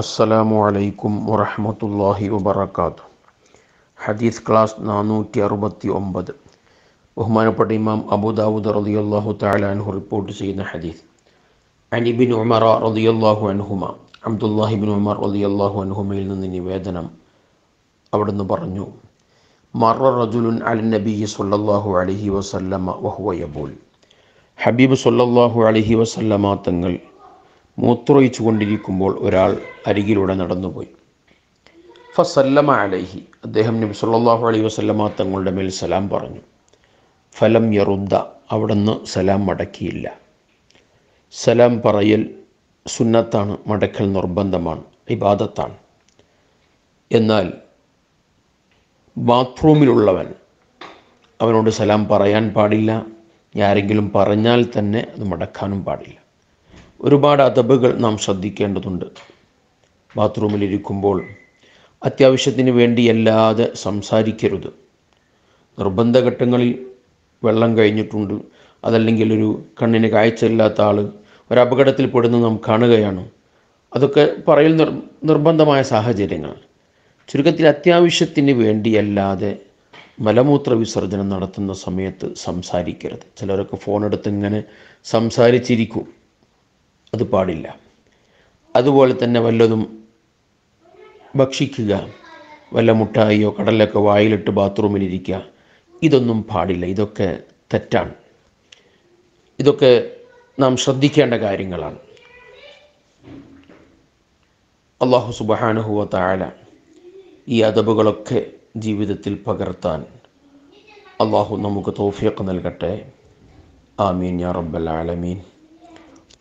അസ്സലാമു അലൈക്കും വറഹമത്തല്ലാഹി വബർക്കാത്തു ഹദീസ് ക്ലാസ് നാനൂറ്റി അറുപത്തി ഒമ്പത് ബഹുമാനപ്പെട്ട ഇമാം അബുദാവുദ് റളിയല്ലാഹു തആല അൻഹു റിപ്പോർട്ട് ചെയ്യുന്ന ഹദീസ് അനിബിൻ ഉമർ റളിയല്ലാഹു അൻഹുമ അബ്ദുല്ലാഹിബിൻ ഉമർ റളിയല്ലാഹു അൻഹുമയിൽ നിന്ന് നിവേദനം അവിടുന്ന് പറഞ്ഞു മറ റജുലുൻ അലൻ നബി സല്ലല്ലാഹു അലൈഹി വസല്ലമ വഹുവ യബൂൽ ഹബീബ് സല്ലല്ലാഹു അലൈഹി വസല്ലമ തങ്ങൾ മൂത്രൊഴിച്ചു കൊണ്ടിരിക്കുമ്പോൾ ഒരാൾ അരികിലൂടെ നടന്നുപോയി ഫസല്ലമ അലൈഹി അദ്ദേഹം നബി സല്ലാഹു അലൈഹി വസല്ലമ തങ്ങളുടെ മേൽ സലാം പറഞ്ഞു ഫലം യറുദ്ദ അവിടുന്ന് സലാം മടക്കിയില്ല സലാം പറയൽ സുന്നത്താണ് മടക്കൽ നിർബന്ധമാണ് ഇബാദത്താണ് എന്നാൽ ബാത്റൂമിലുള്ളവൻ അവനോട് സലാം പറയാൻ പാടില്ല ആരെങ്കിലും പറഞ്ഞാൽ തന്നെ അത് മടക്കാനും പാടില്ല ഒരുപാട് അതബുകൾ നാം ശ്രദ്ധിക്കേണ്ടതുണ്ട് ബാത്റൂമിലിരിക്കുമ്പോൾ അത്യാവശ്യത്തിന് വേണ്ടിയല്ലാതെ സംസാരിക്കരുത് നിർബന്ധ ഘട്ടങ്ങളിൽ വെള്ളം കഴിഞ്ഞിട്ടുണ്ട് അതല്ലെങ്കിൽ ഒരു കണ്ണിന് കാഴ്ചയില്ലാത്ത ആൾ ഒരു അപകടത്തിൽ പെടുന്നത് നാം കാണുകയാണ് അതൊക്കെ പറയൽ നിർ നിർബന്ധമായ സാഹചര്യങ്ങൾ ചുരുക്കത്തിൽ അത്യാവശ്യത്തിന് വേണ്ടിയല്ലാതെ മലമൂത്ര വിസർജനം നടത്തുന്ന സമയത്ത് സംസാരിക്കരുത് ചിലരൊക്കെ ഫോണെടുത്ത് ഇങ്ങനെ സംസാരിച്ചിരിക്കും അത് പാടില്ല അതുപോലെ തന്നെ വല്ലതും ഭക്ഷിക്കുക വല്ല മുട്ടായിയോ കടലൊക്കെ വായിലിട്ട് ബാത്റൂമിലിരിക്കുക ഇതൊന്നും പാടില്ല ഇതൊക്കെ തെറ്റാണ് ഇതൊക്കെ നാം ശ്രദ്ധിക്കേണ്ട കാര്യങ്ങളാണ് അള്ളാഹു സുബഹാനുഹുവ താഴ ഈ അതബുകളൊക്കെ ജീവിതത്തിൽ പകർത്താൻ അള്ളാഹു നമുക്ക് തോഫിയൊക്കെ നൽകട്ടെ ആമീൻ യാ റബ്ബൽ ആലമീൻ